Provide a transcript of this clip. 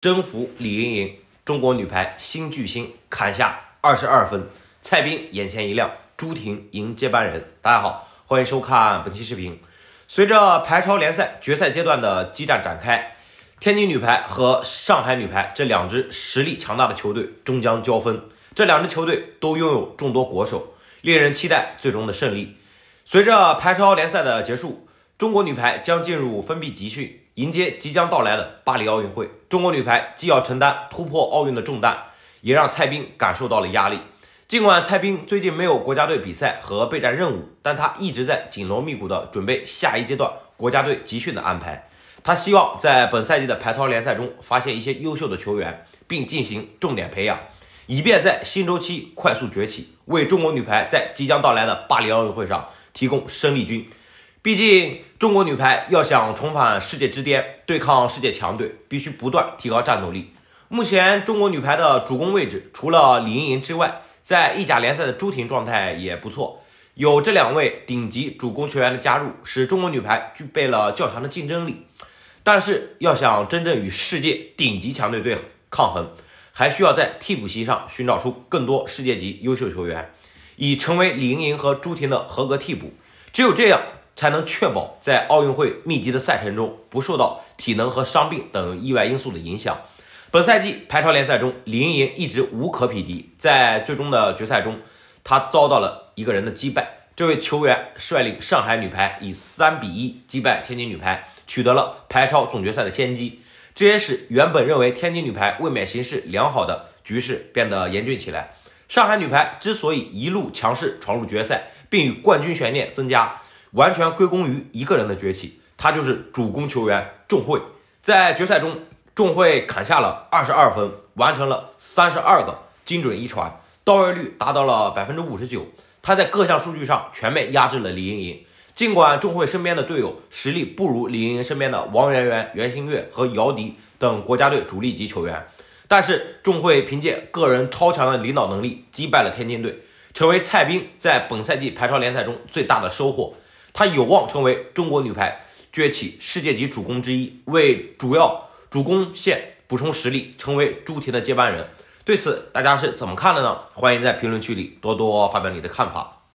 征服李盈莹，中国女排新巨星砍下二十二分，蔡斌眼前一亮，朱婷迎接班人。大家好，欢迎收看本期视频。随着排超联赛决赛阶段的激战展开，天津女排和上海女排这两支实力强大的球队终将交锋。这两支球队都拥有众多国手，令人期待最终的胜利。随着排超联赛的结束，中国女排将进入封闭集训。迎接即将到来的巴黎奥运会，中国女排既要承担突破奥运的重担，也让蔡斌感受到了压力。尽管蔡斌最近没有国家队比赛和备战任务，但他一直在紧锣密鼓地准备下一阶段国家队集训的安排。他希望在本赛季的排超联赛中发现一些优秀的球员，并进行重点培养，以便在新周期快速崛起，为中国女排在即将到来的巴黎奥运会上提供生力军。毕竟，中国女排要想重返世界之巅，对抗世界强队，必须不断提高战斗力。目前，中国女排的主攻位置除了李盈莹之外，在意甲联赛的朱婷状态也不错。有这两位顶级主攻球员的加入，使中国女排具备了较强的竞争力。但是，要想真正与世界顶级强队对抗衡，还需要在替补席上寻找出更多世界级优秀球员，以成为李盈莹和朱婷的合格替补。只有这样。才能确保在奥运会密集的赛程中不受到体能和伤病等意外因素的影响。本赛季排超联赛中，林莹一直无可匹敌，在最终的决赛中，她遭到了一个人的击败。这位球员率领上海女排以三比一击败天津女排，取得了排超总决赛的先机。这也使原本认为天津女排卫冕形势良好的局势变得严峻起来。上海女排之所以一路强势闯入决赛，并与冠军悬念增加。完全归功于一个人的崛起，他就是主攻球员仲慧。在决赛中，仲慧砍下了二十二分，完成了三十二个精准一传，到位率达到了百分之五十九。他在各项数据上全面压制了李盈莹。尽管仲慧身边的队友实力不如李盈莹身边的王媛媛、袁心玥和姚笛等国家队主力级球员，但是仲慧凭借个人超强的领导能力击败了天津队，成为蔡斌在本赛季排超联赛中最大的收获。她有望成为中国女排崛起世界级主攻之一，为主要主攻线补充实力，成为朱婷的接班人。对此，大家是怎么看的呢？欢迎在评论区里多多发表你的看法。